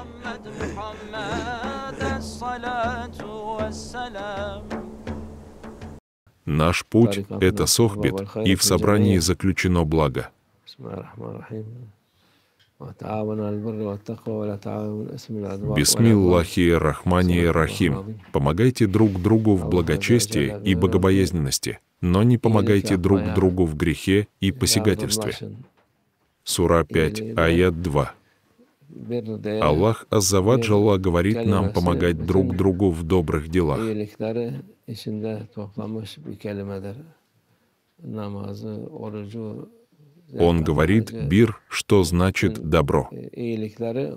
محمد محمد الصلاة والسلام Наш путь — это сохбит, и в собрании заключено благо. Бисмиллахи Рахмани Рахим. Помогайте друг другу в благочестии и богобоязненности, но не помогайте друг другу в грехе и посягательстве. Сура 5, аят 2. Аллах Аззаваджалла говорит нам помогать друг другу в добрых делах. Он говорит «бир», что значит «добро».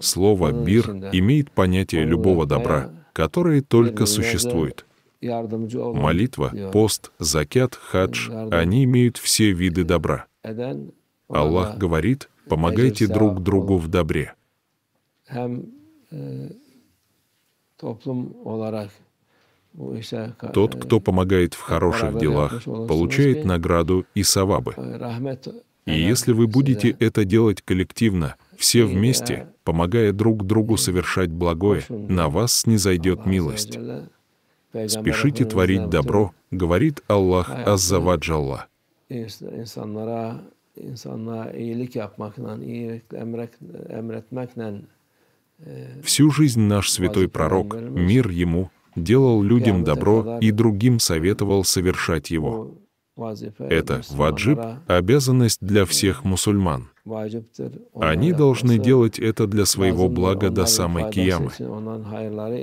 Слово «бир» имеет понятие любого добра, которое только существует. Молитва, пост, закят, хадж — они имеют все виды добра. Аллах говорит «помогайте друг другу в добре» hem e, toplum olarak Тот, e, кто помогает в хороших делах, получает награду и савабы. И если вы будете это делать коллективно, все вместе, а, помогая друг другу совершать благое, на вас снизойдет милость. «Спешите творить добро», говорит Аллах Аззаваджалла. инсанлара, инсанлара Всю жизнь наш святой пророк, мир ему, делал людям добро и другим советовал совершать его. Это ваджиб — обязанность для всех мусульман. Они должны делать это для своего блага до самой киямы.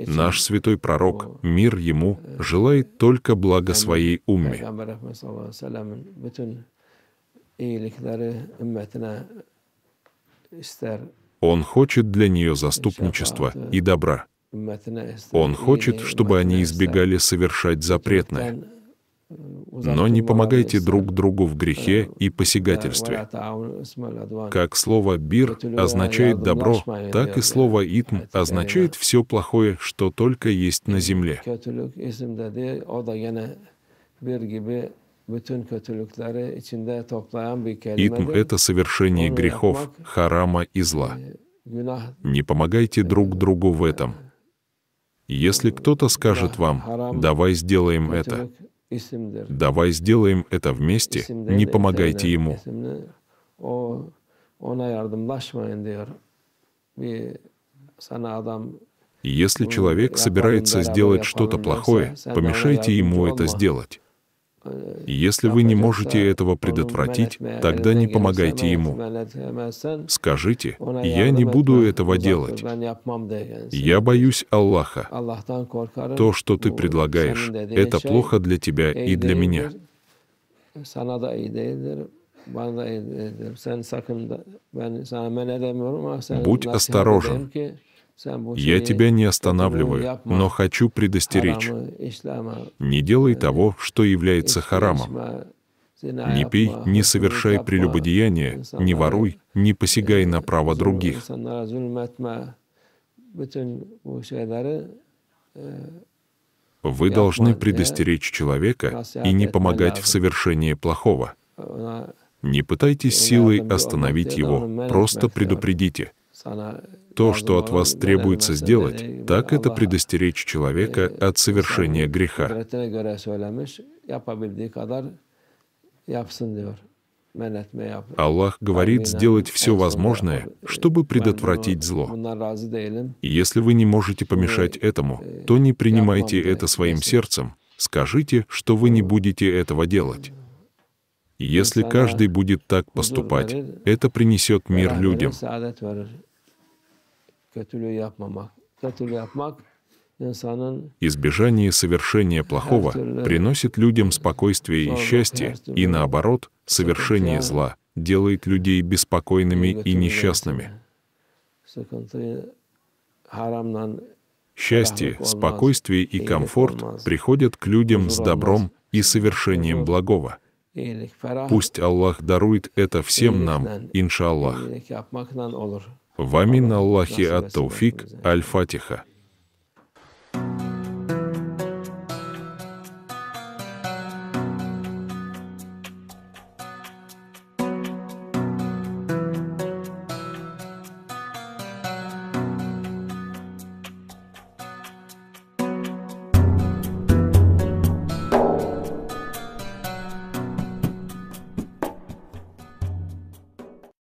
Наш святой пророк, мир ему, желает только блага своей умме. Он хочет для нее заступничества и добра. Он хочет, чтобы они избегали совершать запретное. Но не помогайте друг другу в грехе и посягательстве. Как слово «бир» означает «добро», так и слово «итм» означает «все плохое, что только есть на земле». Итм — это совершение грехов, харама и e, зла. Не помогайте e, друг другу в этом. Если e, кто-то скажет вам, давай сделаем это, давай сделаем это вместе, не помогайте ему. Если человек собирается сделать что-то плохое, помешайте ему это сделать. Если вы не можете этого предотвратить, тогда не помогайте ему. Скажите, я не буду этого делать. Я боюсь Аллаха. То, что ты предлагаешь, это плохо для тебя и для меня. Будь осторожен, я тебя не останавливаю, но хочу предостеречь. Не делай того, что является харамом. Не пей, не совершай прелюбодеяния, не воруй, не посягай на право других. Вы должны предостеречь человека и не помогать в совершении плохого. Не пытайтесь силой остановить его, просто предупредите — Э, то, что от вас требуется сделать, так это предостеречь человека от совершения греха. Аллах говорит сделать все возможное, чтобы э, предотвратить зло. И если вы не можете помешать э, этому, то не принимайте это своим сердцем, скажите, что вы не будете этого делать. Если каждый будет так поступать, это принесет мир людям. Избежание совершения плохого приносит людям спокойствие и счастье, и наоборот, совершение зла делает людей беспокойными и несчастными. Счастье, спокойствие и комфорт приходят к людям с добром и совершением благого — Пусть Аллах дарует это всем нам, иншаллах. Вамин Аллахи ат-Тауфик, Аль-Фатиха.